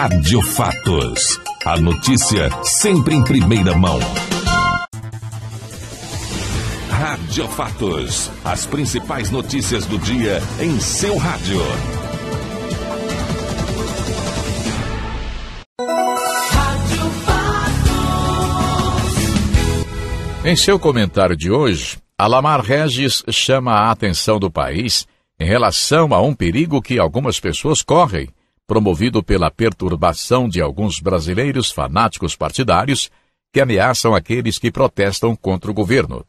Rádio Fatos. A notícia sempre em primeira mão. Rádio Fatos. As principais notícias do dia em seu rádio. rádio Fatos. Em seu comentário de hoje, Alamar Regis chama a atenção do país em relação a um perigo que algumas pessoas correm promovido pela perturbação de alguns brasileiros fanáticos partidários que ameaçam aqueles que protestam contra o governo.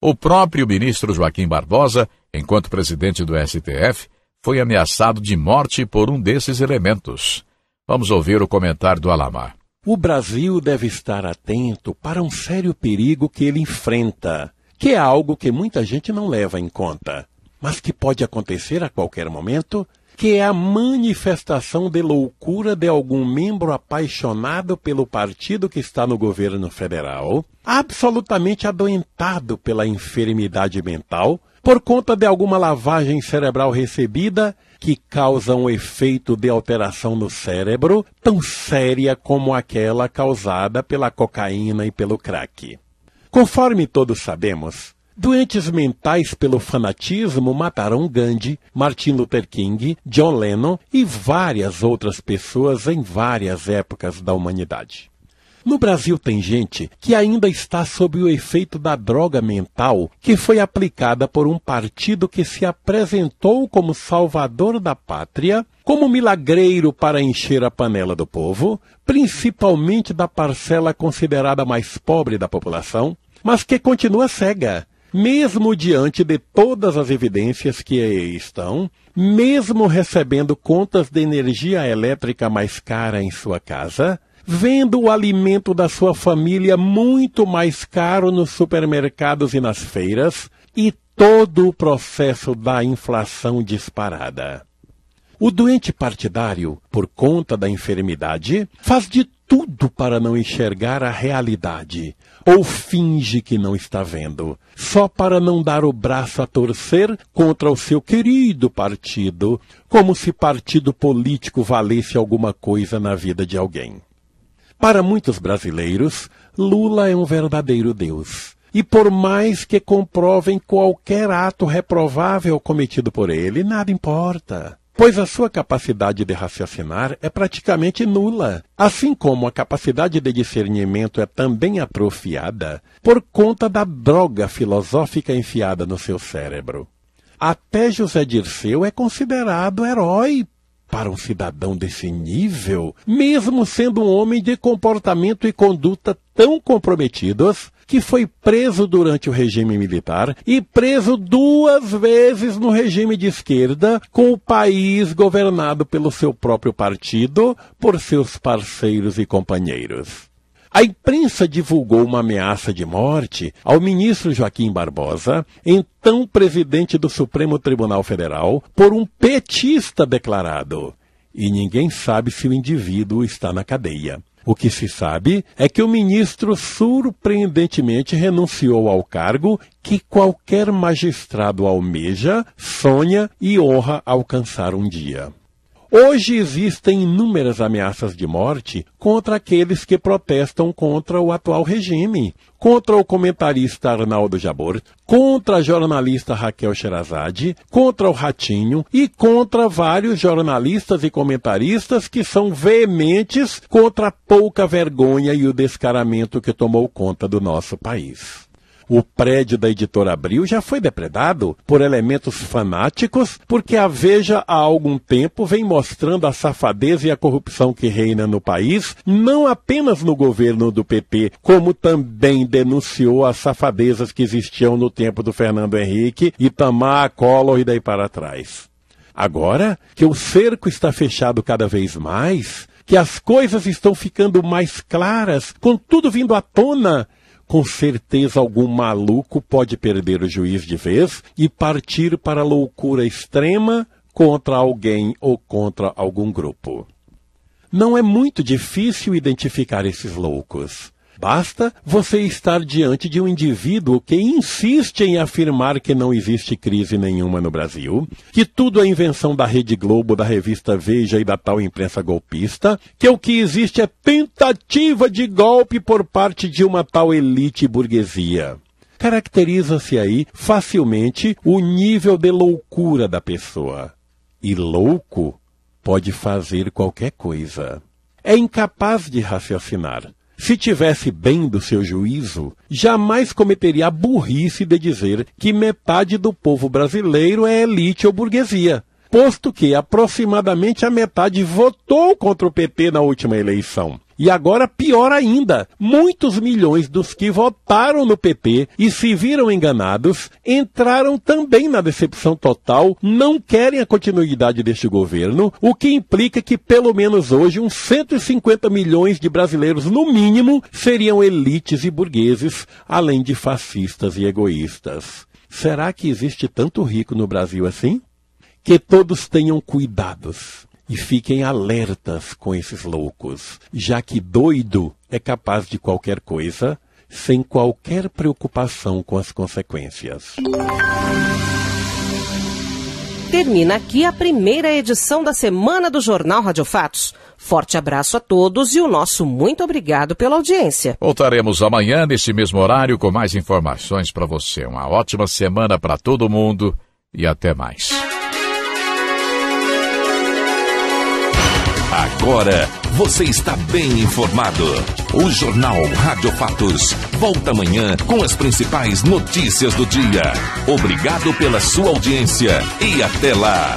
O próprio ministro Joaquim Barbosa, enquanto presidente do STF, foi ameaçado de morte por um desses elementos. Vamos ouvir o comentário do Alamar. O Brasil deve estar atento para um sério perigo que ele enfrenta, que é algo que muita gente não leva em conta, mas que pode acontecer a qualquer momento que é a manifestação de loucura de algum membro apaixonado pelo partido que está no governo federal, absolutamente adoentado pela enfermidade mental, por conta de alguma lavagem cerebral recebida que causa um efeito de alteração no cérebro tão séria como aquela causada pela cocaína e pelo crack. Conforme todos sabemos, Doentes mentais pelo fanatismo mataram Gandhi, Martin Luther King, John Lennon e várias outras pessoas em várias épocas da humanidade. No Brasil tem gente que ainda está sob o efeito da droga mental que foi aplicada por um partido que se apresentou como salvador da pátria, como milagreiro para encher a panela do povo, principalmente da parcela considerada mais pobre da população, mas que continua cega mesmo diante de todas as evidências que aí estão, mesmo recebendo contas de energia elétrica mais cara em sua casa, vendo o alimento da sua família muito mais caro nos supermercados e nas feiras, e todo o processo da inflação disparada. O doente partidário, por conta da enfermidade, faz de tudo para não enxergar a realidade, ou finge que não está vendo, só para não dar o braço a torcer contra o seu querido partido, como se partido político valesse alguma coisa na vida de alguém. Para muitos brasileiros, Lula é um verdadeiro Deus. E por mais que comprovem qualquer ato reprovável cometido por ele, nada importa pois a sua capacidade de raciocinar é praticamente nula, assim como a capacidade de discernimento é também atrofiada por conta da droga filosófica enfiada no seu cérebro. Até José Dirceu é considerado herói para um cidadão desse nível, mesmo sendo um homem de comportamento e conduta tão comprometidos que foi preso durante o regime militar e preso duas vezes no regime de esquerda, com o país governado pelo seu próprio partido, por seus parceiros e companheiros. A imprensa divulgou uma ameaça de morte ao ministro Joaquim Barbosa, então presidente do Supremo Tribunal Federal, por um petista declarado. E ninguém sabe se o indivíduo está na cadeia. O que se sabe é que o ministro surpreendentemente renunciou ao cargo que qualquer magistrado almeja, sonha e honra alcançar um dia. Hoje existem inúmeras ameaças de morte contra aqueles que protestam contra o atual regime, contra o comentarista Arnaldo Jabor, contra a jornalista Raquel Sherazade, contra o Ratinho e contra vários jornalistas e comentaristas que são veementes contra a pouca vergonha e o descaramento que tomou conta do nosso país. O prédio da editora Abril já foi depredado por elementos fanáticos, porque a Veja há algum tempo vem mostrando a safadeza e a corrupção que reina no país, não apenas no governo do PP, como também denunciou as safadezas que existiam no tempo do Fernando Henrique, Itamar, Collor e daí para trás. Agora que o cerco está fechado cada vez mais, que as coisas estão ficando mais claras, com tudo vindo à tona, com certeza algum maluco pode perder o juiz de vez e partir para a loucura extrema contra alguém ou contra algum grupo. Não é muito difícil identificar esses loucos. Basta você estar diante de um indivíduo que insiste em afirmar que não existe crise nenhuma no Brasil, que tudo é invenção da Rede Globo, da revista Veja e da tal imprensa golpista, que o que existe é tentativa de golpe por parte de uma tal elite burguesia caracteriza-se aí facilmente o nível de loucura da pessoa. E louco pode fazer qualquer coisa. É incapaz de raciocinar. Se tivesse bem do seu juízo, jamais cometeria a burrice de dizer que metade do povo brasileiro é elite ou burguesia, posto que aproximadamente a metade votou contra o PT na última eleição. E agora, pior ainda, muitos milhões dos que votaram no PP e se viram enganados entraram também na decepção total, não querem a continuidade deste governo, o que implica que pelo menos hoje uns 150 milhões de brasileiros, no mínimo, seriam elites e burgueses, além de fascistas e egoístas. Será que existe tanto rico no Brasil assim? Que todos tenham cuidados e fiquem alertas com esses loucos, já que doido é capaz de qualquer coisa sem qualquer preocupação com as consequências. Termina aqui a primeira edição da semana do Jornal Rádio Fatos. Forte abraço a todos e o nosso muito obrigado pela audiência. Voltaremos amanhã nesse mesmo horário com mais informações para você. Uma ótima semana para todo mundo e até mais. Agora você está bem informado. O Jornal Rádio Fatos volta amanhã com as principais notícias do dia. Obrigado pela sua audiência e até lá.